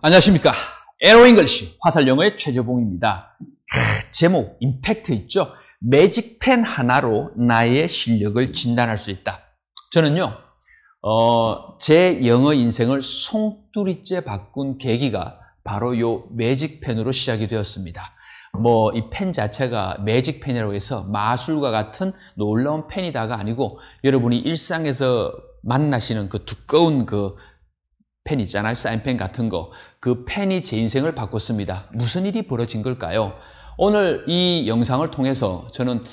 안녕하십니까. 에로 잉글시 화살 영어의 최재봉입니다. 크, 제목 임팩트 있죠. 매직펜 하나로 나의 실력을 진단할 수 있다. 저는요. 어, 제 영어 인생을 송두리째 바꾼 계기가 바로 요 매직펜으로 시작이 되었습니다. 뭐 이 펜 자체가 매직펜이라고 해서 마술과 같은 놀라운 펜이다가 아니고 여러분이 일상에서 만나시는 그 두꺼운 그펜 있잖아요. 사인펜 같은 거. 그 펜이 제 인생을 바꿨습니다. 무슨 일이 벌어진 걸까요? 오늘 이 영상을 통해서 저는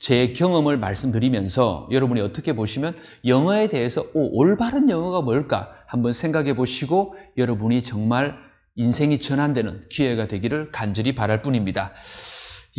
제 경험을 말씀드리면서 여러분이 어떻게 보시면 영어에 대해서 오, 올바른 영어가 뭘까 한번 생각해 보시고 여러분이 정말 인생이 전환되는 기회가 되기를 간절히 바랄 뿐입니다.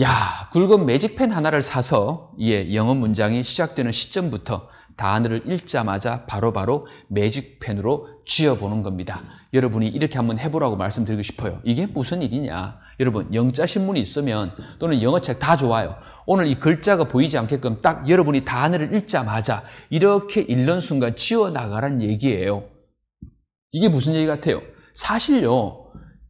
야, 굵은 매직펜 하나를 사서 예, 영어 문장이 시작되는 시점부터 단어를 읽자마자 바로바로 바로 매직펜으로 쥐어보는 겁니다. 여러분이 이렇게 한번 해보라고 말씀드리고 싶어요. 이게 무슨 일이냐? 여러분 영자 신문이 있으면 또는 영어책 다 좋아요. 오늘 이 글자가 보이지 않게끔 딱 여러분이 단어를 읽자마자 이렇게 읽는 순간 지어 나가란 얘기예요. 이게 무슨 얘기 같아요? 사실요.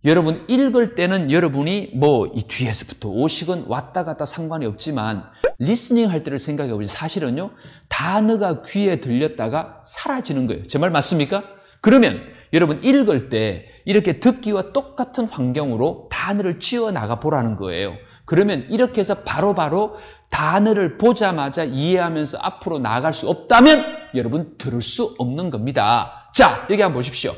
여러분 읽을 때는 여러분이 뭐 이 뒤에서부터 오식은 왔다 갔다 상관이 없지만 리스닝 할 때를 생각해 보세요 사실은요 단어가 귀에 들렸다가 사라지는 거예요. 제 말 맞습니까? 그러면 여러분 읽을 때 이렇게 듣기와 똑같은 환경으로 단어를 쥐어 나가 보라는 거예요. 그러면 이렇게 해서 바로바로 바로 단어를 보자마자 이해하면서 앞으로 나아갈 수 없다면 여러분 들을 수 없는 겁니다. 자, 여기 한번 보십시오.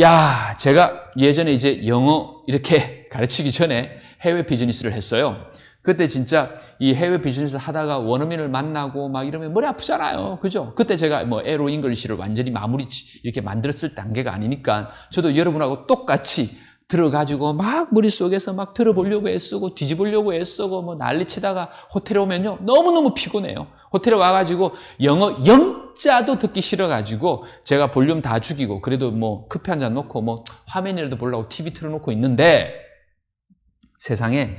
야, 제가 예전에 이제 영어 이렇게 가르치기 전에 해외 비즈니스를 했어요. 그때 진짜 이 해외 비즈니스 하다가 원어민을 만나고 막 이러면 머리 아프잖아요. 그죠? 그때 제가 뭐 에로 잉글리시를 완전히 마무리 이렇게 만들었을 단계가 아니니까 저도 여러분하고 똑같이 들어가지고 막 머릿속에서 막 들어보려고 애쓰고 뒤집으려고 애쓰고 뭐 난리치다가 호텔에 오면요. 너무너무 피곤해요. 호텔에 와가지고 영어 영 흑자도 듣기 싫어가지고 제가 볼륨 다 죽이고 그래도 뭐 커피 한 잔 놓고 뭐 화면이라도 보려고 TV 틀어놓고 있는데 세상에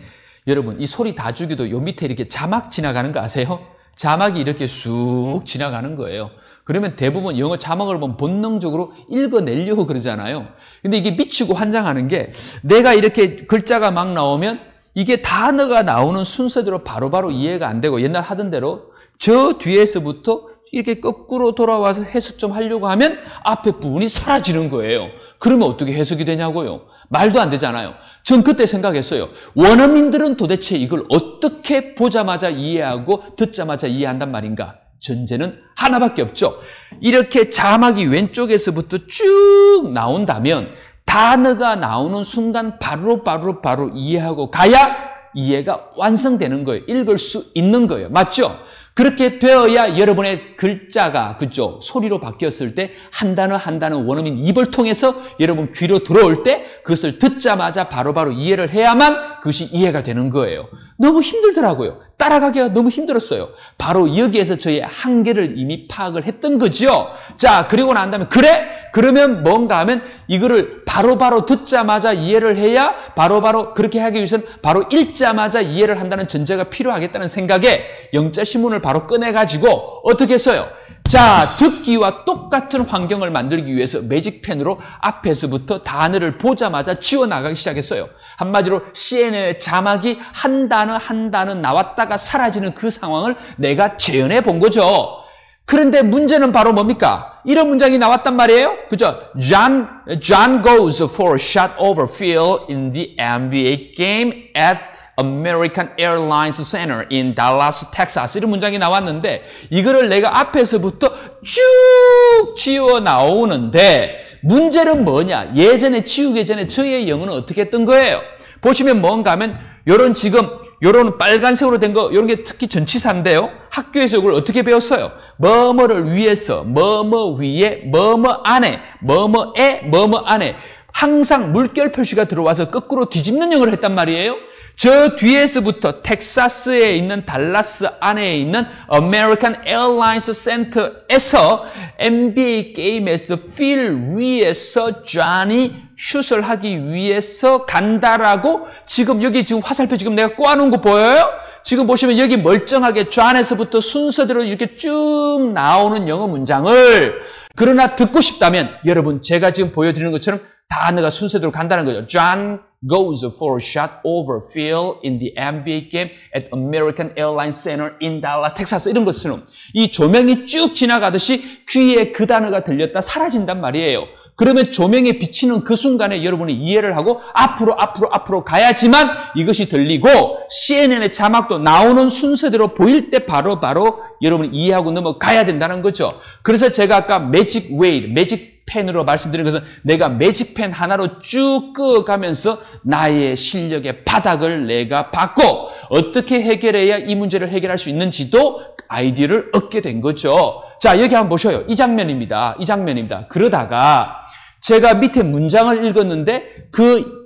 여러분 이 소리 다 죽이도 요 밑에 이렇게 자막 지나가는 거 아세요? 자막이 이렇게 쑥 지나가는 거예요. 그러면 대부분 영어 자막을 보면 본능적으로 읽어내려고 그러잖아요. 근데 이게 미치고 환장하는 게 내가 이렇게 글자가 막 나오면 이게 단어가 나오는 순서대로 바로바로 바로 이해가 안 되고 옛날 하던 대로 저 뒤에서부터 이렇게 거꾸로 돌아와서 해석 좀 하려고 하면 앞에 부분이 사라지는 거예요. 그러면 어떻게 해석이 되냐고요. 말도 안 되잖아요. 전 그때 생각했어요. 원어민들은 도대체 이걸 어떻게 보자마자 이해하고 듣자마자 이해한단 말인가. 전제는 하나밖에 없죠. 이렇게 자막이 왼쪽에서부터 쭉 나온다면 단어가 나오는 순간 바로 바로 바로 이해하고 가야 이해가 완성되는 거예요. 읽을 수 있는 거예요. 맞죠? 그렇게 되어야 여러분의 글자가 그죠 소리로 바뀌었을 때 한 단어 한 단어 원어민 입을 통해서 여러분 귀로 들어올 때 그것을 듣자마자 바로바로 바로 이해를 해야만 그것이 이해가 되는 거예요. 너무 힘들더라고요. 따라가기가 너무 힘들었어요. 바로 여기에서 저의 한계를 이미 파악을 했던 거지요. 자, 그리고 난 다음에 그래? 그러면 뭔가 하면 이거를 바로바로 바로 듣자마자 이해를 해야 바로바로 바로 그렇게 하기 위해서는 바로 읽자마자 이해를 한다는 전제가 필요하겠다는 생각에 영자 신문을 바로 꺼내 가지고 어떻게 써요 자, 듣기와 똑같은 환경을 만들기 위해서 매직펜으로 앞에서부터 단어를 보자마자 지워 나가기 시작했어요. 한마디로 CNN의 자막이 한 단어 한 단어 나왔다 하나가 사라지는 그 상황을 내가 재현해 본 거죠. 그런데 문제는 바로 뭡니까? 이런 문장이 나왔단 말이에요. 그죠? John, John goes for a shot over field in the NBA game at American Airlines Center in Dallas, Texas. 이런 문장이 나왔는데 이거를 내가 앞에서부터 쭉 지워 나오는데 문제는 뭐냐? 예전에 지우기 전에 저의 영어는 어떻게 했던 거예요? 보시면 뭔가 하면 이런 지금 요런 빨간색으로 된 거, 요런 게 특히 전치사인데요. 학교에서 이걸 어떻게 배웠어요? 뭐뭐를 위해서, 뭐뭐 위에, 뭐뭐 안에, 뭐뭐에, 뭐뭐 안에. 항상 물결 표시가 들어와서 거꾸로 뒤집는 영어를 했단 말이에요. 저 뒤에서부터 텍사스에 있는 달라스 안에 있는 American Airlines Center에서 NBA 게임에서 필 위에서 쟈니 슛을 하기 위해서 간다라고 지금 여기 지금 화살표 지금 내가 꼬아놓은 거 보여요? 지금 보시면 여기 멀쩡하게 쟈에서부터 순서대로 이렇게 쭉 나오는 영어 문장을 그러나 듣고 싶다면 여러분 제가 지금 보여드리는 것처럼 다 내가 순서대로 간다는 거죠. John goes for a shot over field in the NBA game at American Airlines Center in Dallas, Texas. 이런 것처럼 이 조명이 쭉 지나가듯이 귀에 그 단어가 들렸다 사라진단 말이에요. 그러면 조명에 비치는 그 순간에 여러분이 이해를 하고 앞으로 앞으로 앞으로 가야지만 이것이 들리고 CNN의 자막도 나오는 순서대로 보일 때 바로 바로 여러분이 이해하고 넘어가야 된다는 거죠. 그래서 제가 아까 매직 웨이, 매직 펜으로 말씀드린 것은 내가 매직 펜 하나로 쭉 끄어가면서 나의 실력의 바닥을 내가 받고 어떻게 해결해야 이 문제를 해결할 수 있는지도 아이디어를 얻게 된 거죠. 자, 여기 한번 보셔요. 이 장면입니다. 이 장면입니다. 그러다가 제가 밑에 문장을 읽었는데 그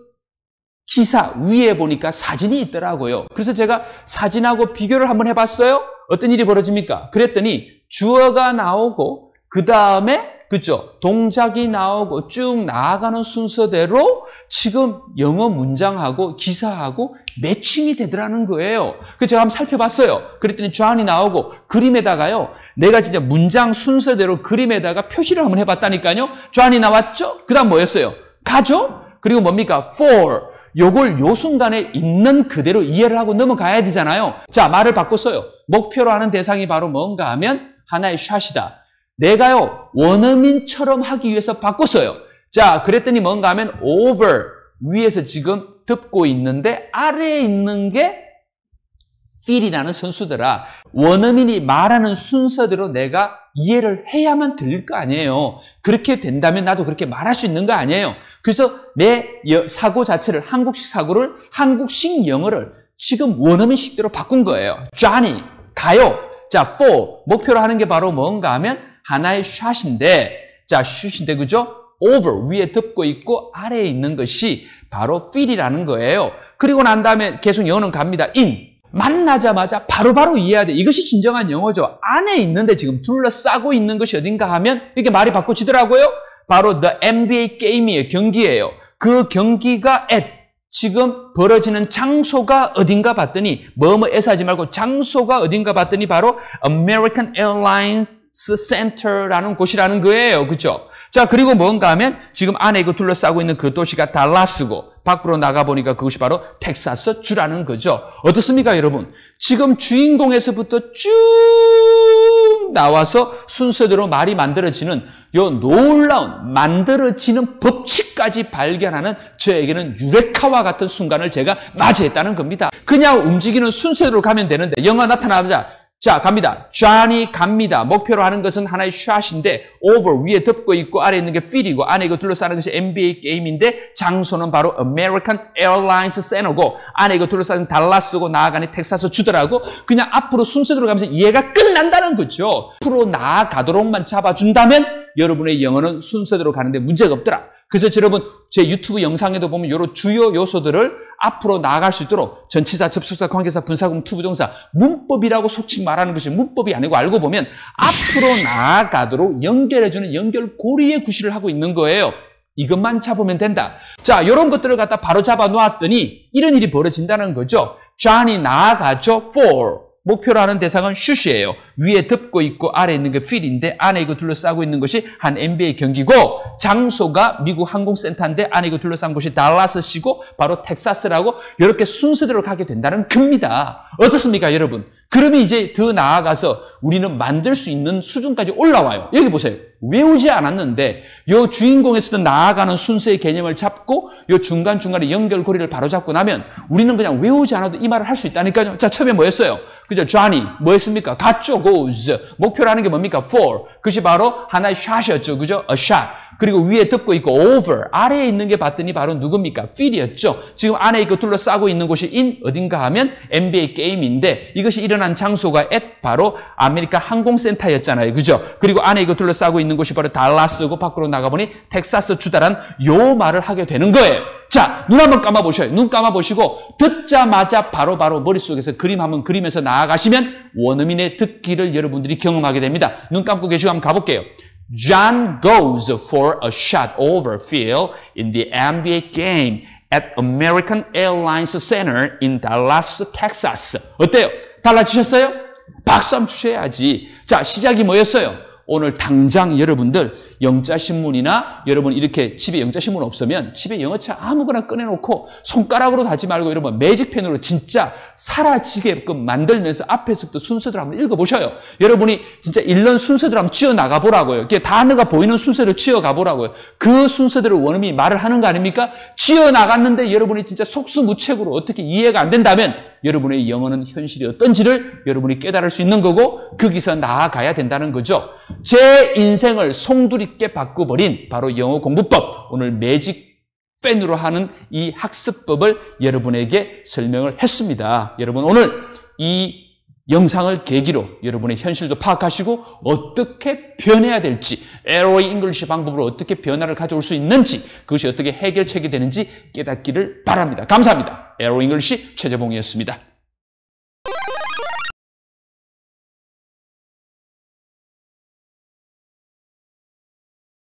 기사 위에 보니까 사진이 있더라고요. 그래서 제가 사진하고 비교를 한번 해봤어요. 어떤 일이 벌어집니까? 그랬더니 주어가 나오고 그 다음에 그죠? 동작이 나오고 쭉 나아가는 순서대로 지금 영어 문장하고 기사하고 매칭이 되더라는 거예요. 그 제가 한번 살펴봤어요. 그랬더니 좌안이 나오고 그림에다가요. 내가 진짜 문장 순서대로 그림에다가 표시를 한번 해봤다니까요. 좌안이 나왔죠? 그 다음 뭐였어요? 가죠? 그리고 뭡니까? for. 요걸 요 순간에 있는 그대로 이해를 하고 넘어가야 되잖아요. 자, 말을 바꿨어요. 목표로 하는 대상이 바로 뭔가 하면 하나의 샷이다. 내가요, 원어민처럼 하기 위해서 바꿨어요. 자, 그랬더니 뭔가 하면 over, 위에서 지금 듣고 있는데 아래에 있는 게 필이라는 선수들아 원어민이 말하는 순서대로 내가 이해를 해야만 들릴 거 아니에요. 그렇게 된다면 나도 그렇게 말할 수 있는 거 아니에요. 그래서 내 사고 자체를 한국식 사고를 한국식 영어를 지금 원어민식대로 바꾼 거예요. Johnny 가요. 자, for 목표로 하는 게 바로 뭔가 하면 하나의 샷인데, 자, 슛인데, 그죠? over, 위에 덮고 있고 아래에 있는 것이 바로 feel이라는 거예요. 그리고 난 다음에 계속 영어는 갑니다. in. 만나자마자 바로바로 바로 이해해야 돼. 이것이 진정한 영어죠. 안에 있는데 지금 둘러싸고 있는 것이 어딘가 하면 이렇게 말이 바꿔지더라고요. 바로 the NBA 게임이에요. 경기예요. 그 경기가 at 지금 벌어지는 장소가 어딘가 봤더니 뭐뭐 애사하지 말고 장소가 어딘가 봤더니 바로 American Airlines 센터라는 곳이라는 거예요. 그죠? 자, 그리고 뭔가 하면 지금 안에 그 둘러싸고 있는 그 도시가 달라스고 밖으로 나가보니까 그것이 바로 텍사스 주라는 거죠. 어떻습니까, 여러분? 지금 주인공에서부터 쭉 나와서 순서대로 말이 만들어지는 요 놀라운 만들어지는 법칙까지 발견하는 저에게는 유레카와 같은 순간을 제가 맞이했다는 겁니다. 그냥 움직이는 순서대로 가면 되는데 영화 나타나자 자, 갑니다. j o h n n 갑니다. 목표로 하는 것은 하나의 샷인데 over 위에 덮고 있고 아래 있는 게 f i e 이고 안에 이거 둘러싸는 것이 NBA 게임인데 장소는 바로 American Airlines 센터고 안에 이거 둘러싸는 달라스고 나아가는 텍사스 주더라고 그냥 앞으로 순서대로 가면서 이해가 끝난다는 거죠. 앞으로 나아가도록만 잡아준다면 여러분의 영어는 순서대로 가는데 문제가 없더라. 그래서 여러분 제 유튜브 영상에도 보면 이런 주요 요소들을 앞으로 나아갈 수 있도록 전치사, 접속사, 관계사, 분사금 투부정사 문법이라고 속칭 말하는 것이 문법이 아니고 알고 보면 앞으로 나아가도록 연결해주는 연결고리의 구실을 하고 있는 거예요. 이것만 잡으면 된다. 자, 이런 것들을 갖다 바로 잡아 놓았더니 이런 일이 벌어진다는 거죠. j o 나아가죠. For 목표로 하는 대상은 슛이에요. 위에 덮고 있고 아래 있는 게 필인데 안에 이거 둘러싸고 있는 것이 한 NBA 경기고 장소가 미국 항공센터인데 안에 이거 둘러싼 곳이 달라스시고 바로 텍사스라고 이렇게 순서대로 가게 된다는 겁니다. 어떻습니까 여러분? 그러면 이제 더 나아가서 우리는 만들 수 있는 수준까지 올라와요. 여기 보세요. 외우지 않았는데 요 주인공에서 도 나아가는 순서의 개념을 잡고 요 중간중간에 연결고리를 바로잡고 나면 우리는 그냥 외우지 않아도 이 말을 할 수 있다니까요. 자, 처음에 뭐였어요? 그죠? j 니 뭐였습니까? 갔죠? goes. 목표라는 게 뭡니까? for. 그것이 바로 하나의 샷이었죠. 그죠? a shot. 그리고 위에 덮고 있고 over 아래에 있는 게 봤더니 바로 누굽니까? 필이었죠. 지금 안에 이거 둘러싸고 있는 곳이 in 어딘가 하면 NBA 게임인데 이것이 일어난 장소가 at 바로 아메리카 항공센터였잖아요. 그죠? 그리고 안에 이거 둘러싸고 있는 곳이 바로 달라스고 밖으로 나가보니 텍사스 주다란 요 말을 하게 되는 거예요. 자, 눈 한번 감아보셔요. 눈 감아보시고 듣자마자 바로바로 바로 머릿속에서 그림 한번 그리면서 나아가시면 원어민의 듣기를 여러분들이 경험하게 됩니다. 눈 감고 계시고 한번 가볼게요. John goes for a shot over field in the NBA game at American Airlines Center in Dallas, Texas. 어때요? 달라지셨어요? 박수 한번 주셔야지. 자, 시작이 뭐였어요? 오늘 당장 여러분들 영자신문이나 여러분 이렇게 집에 영자신문 없으면 집에 영어책 아무거나 꺼내놓고 손가락으로 다지 말고 여러분 매직펜으로 진짜 사라지게끔 만들면서 앞에서부터 순서대로 한번 읽어보셔요. 여러분이 진짜 일런 순서대로 한번 지어나가보라고요. 이게 단어가 보이는 순서대로 지어가보라고요. 그 순서대로 원음이 말을 하는 거 아닙니까? 지어나갔는데 여러분이 진짜 속수무책으로 어떻게 이해가 안 된다면 여러분의 영어는 현실이 어떤지를 여러분이 깨달을 수 있는 거고 거기서 그 나아가야 된다는 거죠. 제 인생을 송두리째 바꿔버린 바로 영어 공부법 오늘 매직 팬으로 하는 이 학습법을 여러분에게 설명을 했습니다. 여러분 오늘 이 영상을 계기로 여러분의 현실도 파악하시고 어떻게 변해야 될지 에로이 잉글리시 e 방법으로 어떻게 변화를 가져올 수 있는지 그것이 어떻게 해결책이 되는지 깨닫기를 바랍니다. 감사합니다. 에로 잉글시 최재봉이었습니다.